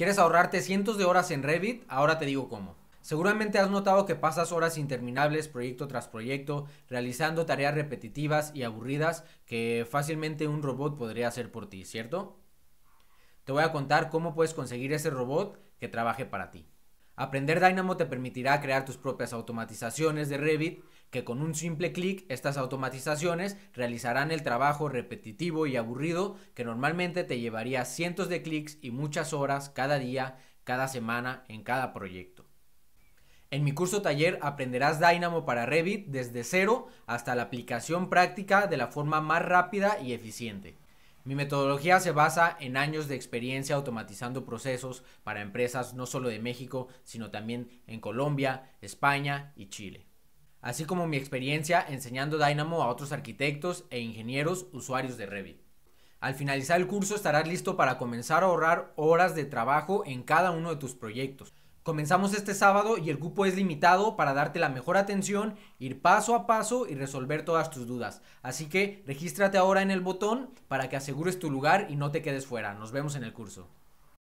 ¿Quieres ahorrarte cientos de horas en Revit? Ahora te digo cómo. Seguramente has notado que pasas horas interminables proyecto tras proyecto realizando tareas repetitivas y aburridas que fácilmente un robot podría hacer por ti, ¿cierto? Te voy a contar cómo puedes conseguir ese robot que trabaje para ti. Aprender Dynamo te permitirá crear tus propias automatizaciones de Revit que con un simple clic estas automatizaciones realizarán el trabajo repetitivo y aburrido que normalmente te llevaría cientos de clics y muchas horas cada día, cada semana, en cada proyecto. En mi curso taller aprenderás Dynamo para Revit desde cero hasta la aplicación práctica de la forma más rápida y eficiente. Mi metodología se basa en años de experiencia automatizando procesos para empresas no solo de México, sino también en Colombia, España y Chile así como mi experiencia enseñando Dynamo a otros arquitectos e ingenieros usuarios de Revit. Al finalizar el curso estarás listo para comenzar a ahorrar horas de trabajo en cada uno de tus proyectos. Comenzamos este sábado y el cupo es limitado para darte la mejor atención, ir paso a paso y resolver todas tus dudas. Así que regístrate ahora en el botón para que asegures tu lugar y no te quedes fuera. Nos vemos en el curso.